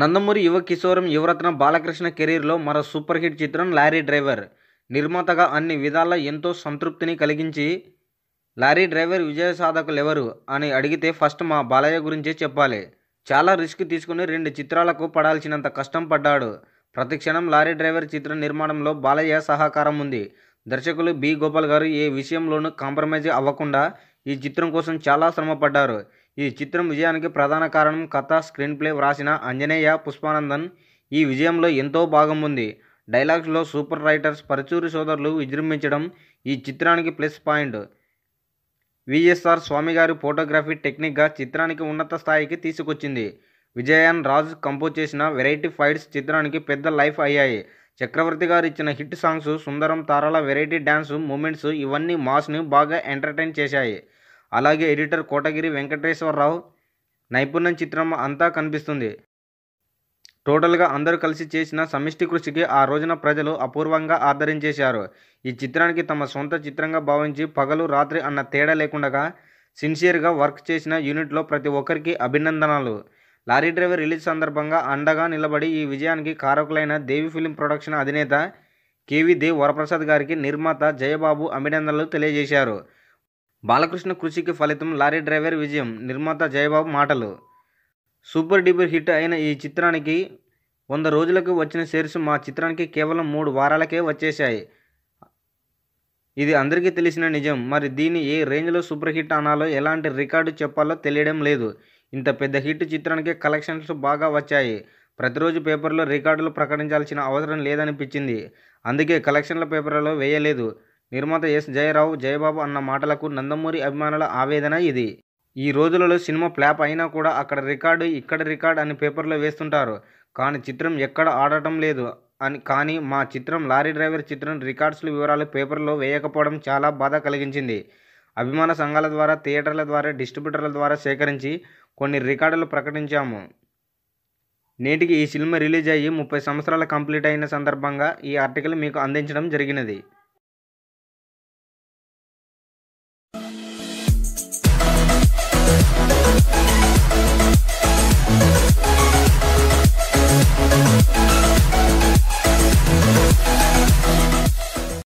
నందమూరి యువ కిశోరం యువరత్న బాలకృష్ణ కెరీర్లో మరో సూపర్ హిట్ చిత్రం లారీ డ్రైవర్ నిర్మాతగా అన్ని విధాలా ఎంతో సంతృప్తిని కలిగించి లారీ డ్రైవర్ విజయ సాధకులు ఎవరు అని అడిగితే ఫస్ట్ మా బాలయ్య గురించే చెప్పాలి చాలా రిస్క్ తీసుకుని రెండు చిత్రాలకు పడాల్సినంత కష్టం పడ్డాడు ప్రతి క్షణం లారీ డ్రైవర్ చిత్ర నిర్మాణంలో బాలయ్య సహకారం ఉంది దర్శకులు బి గోపాల్ గారు ఏ విషయంలోనూ కాంప్రమైజ్ అవ్వకుండా ఈ చిత్రం కోసం చాలా శ్రమపడ్డారు ఈ చిత్రం విజయానికి ప్రధాన కారణం కథ స్క్రీన్ ప్లే వ్రాసిన అంజనేయ పుష్పానందన్ ఈ విజయంలో ఎంతో భాగం ఉంది డైలాగ్స్లో సూపర్ రైటర్స్ పరచూరి సోదరులు విజృంభించడం ఈ చిత్రానికి ప్లస్ పాయింట్ విఎస్ఆర్ స్వామి గారి ఫోటోగ్రఫీ టెక్నిక్గా చిత్రానికి ఉన్నత స్థాయికి తీసుకొచ్చింది విజయాన్ రాజ్ కంపోజ్ చేసిన వెరైటీ ఫైట్స్ చిత్రానికి పెద్ద లైఫ్ అయ్యాయి చక్రవర్తి గారు ఇచ్చిన హిట్ సాంగ్స్ సుందరం తారాల వెరైటీ డ్యాన్స్ మూమెంట్స్ ఇవన్నీ మాస్ని బాగా ఎంటర్టైన్ చేశాయి అలాగే ఎడిటర్ కోటగిరి వెంకటేశ్వరరావు నైపుణ్యం చిత్రం అంతా కనిపిస్తుంది టోటల్గా అందరూ కలిసి చేసిన సమిష్టి కృషికి ఆ రోజున ప్రజలు అపూర్వంగా ఆదరించేశారు ఈ చిత్రానికి తమ సొంత చిత్రంగా భావించి పగలు రాత్రి అన్న తేడా లేకుండా సిన్సియర్గా వర్క్ చేసిన యూనిట్లో ప్రతి ఒక్కరికి అభినందనలు లారీ డ్రైవర్ రిలీజ్ సందర్భంగా అండగా నిలబడి ఈ విజయానికి కారకులైన దేవి ఫిలిం ప్రొడక్షన్ అధినేత కేవీ దేవ్ వరప్రసాద్ గారికి నిర్మాత జయబాబు అభినందనలు తెలియజేశారు బాలకృష్ణ కృషికి ఫలితం లారీ డ్రైవర్ విజయం నిర్మాత జయబాబు మాటలు సూపర్ డూపర్ హిట్ అయిన ఈ చిత్రానికి వంద రోజులకు వచ్చిన సేర్స్ మా చిత్రానికి కేవలం మూడు వారాలకే వచ్చేశాయి ఇది అందరికీ తెలిసిన నిజం మరి దీన్ని ఏ రేంజ్లో సూపర్ హిట్ అనాలో ఎలాంటి రికార్డు చెప్పాలో తెలియడం లేదు ఇంత పెద్ద హిట్ చిత్రానికి కలెక్షన్స్ బాగా వచ్చాయి ప్రతిరోజు పేపర్లో రికార్డులు ప్రకటించాల్సిన అవసరం లేదనిపించింది అందుకే కలెక్షన్ల పేపర్లో వేయలేదు నిర్మాత ఎస్ జయరావు జయబాబు అన్న మాటలకు నందమూరి అభిమానుల ఆవేదన ఇది ఈ రోజులలో సినిమా ఫ్లాప్ అయినా కూడా అక్కడ రికార్డు ఇక్కడ రికార్డ్ అని పేపర్లో వేస్తుంటారు కానీ చిత్రం ఎక్కడ ఆడటం లేదు అని కానీ మా చిత్రం లారీ డ్రైవర్ చిత్రం రికార్డ్స్ల వివరాలు పేపర్లో వేయకపోవడం చాలా బాధ కలిగించింది అభిమాన సంఘాల ద్వారా థియేటర్ల ద్వారా డిస్ట్రిబ్యూటర్ల ద్వారా సేకరించి కొన్ని రికార్డులు ప్రకటించాము నేటికి ఈ సినిమా రిలీజ్ అయ్యి ముప్పై సంవత్సరాలు కంప్లీట్ అయిన సందర్భంగా ఈ ఆర్టికల్ మీకు అందించడం జరిగినది Thank you